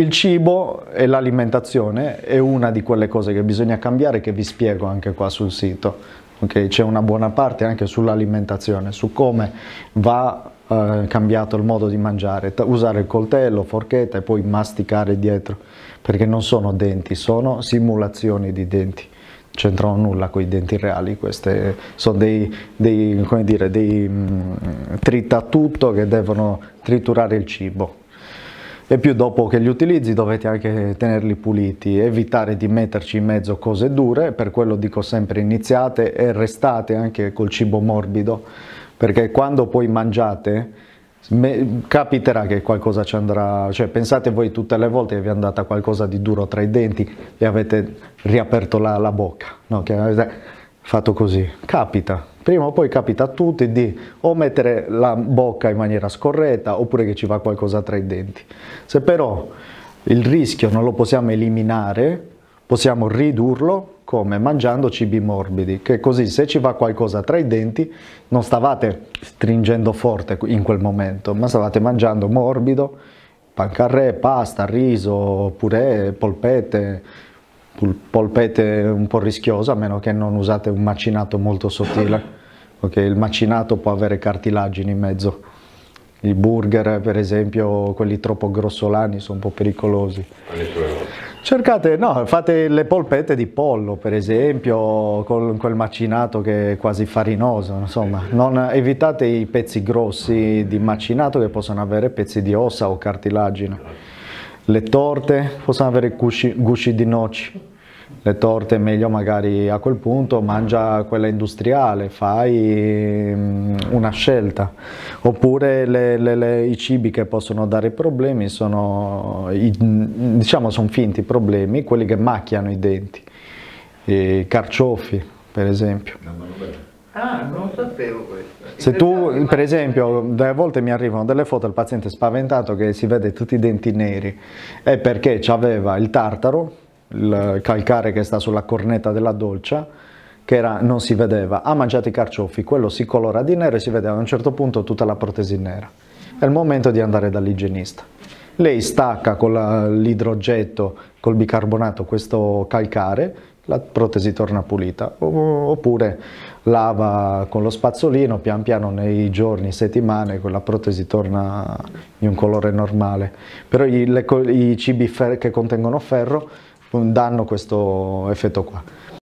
Il cibo e l'alimentazione è una di quelle cose che bisogna cambiare che vi spiego anche qua sul sito. Okay, c'è una buona parte anche sull'alimentazione, su come va eh, cambiato il modo di mangiare, usare il coltello, forchetta e poi masticare dietro, perché non sono denti, sono simulazioni di denti. C'entrano nulla con i denti reali, queste sono dei, dei, dire, dei mh, mm, tritatutto che devono triturare il cibo, e più dopo che li utilizzi dovete anche tenerli puliti, evitare di metterci in mezzo cose dure, per quello dico sempre iniziate e restate anche col cibo morbido, perché quando poi mangiate me, capiterà che qualcosa ci andrà, cioè pensate voi tutte le volte che vi è andata qualcosa di duro tra i denti e avete riaperto la, la bocca, no? che avete fatto così, capita, prima o poi capita a tutti di o mettere la bocca in maniera scorretta oppure che ci va qualcosa tra i denti. Se però il rischio non lo possiamo eliminare, possiamo ridurlo come mangiando cibi morbidi, che così se ci va qualcosa tra i denti non stavate stringendo forte in quel momento, ma stavate mangiando morbido, pancarré, pasta, riso, purè, polpette, polpette un po' rischiosa a meno che non usate un macinato molto sottile okay? il macinato può avere cartilagini in mezzo i burger per esempio quelli troppo grossolani sono un po' pericolosi cercate no fate le polpette di pollo per esempio con quel macinato che è quasi farinoso insomma non, evitate i pezzi grossi di macinato che possono avere pezzi di ossa o cartilagine le torte possono avere gusci, gusci di noci le torte meglio magari a quel punto mangia quella industriale, fai mm, una scelta. Oppure le, le, le, i cibi che possono dare problemi sono, i, diciamo, sono finti problemi, quelli che macchiano i denti, i carciofi per esempio. Ah, non sapevo questo. Se tu, per esempio, a volte mi arrivano delle foto del paziente spaventato che si vede tutti i denti neri, è perché aveva il tartaro il calcare che sta sulla cornetta della dolcia, che era, non si vedeva, ha mangiato i carciofi, quello si colora di nero e si vede a un certo punto tutta la protesi nera. È il momento di andare dall'igienista. Lei stacca con la, l'idrogetto, col bicarbonato, questo calcare, la protesi torna pulita, oppure lava con lo spazzolino, pian piano nei giorni, settimane, la protesi torna di un colore normale. Però i, le, i cibi fer- che contengono ferro danno questo effetto qua.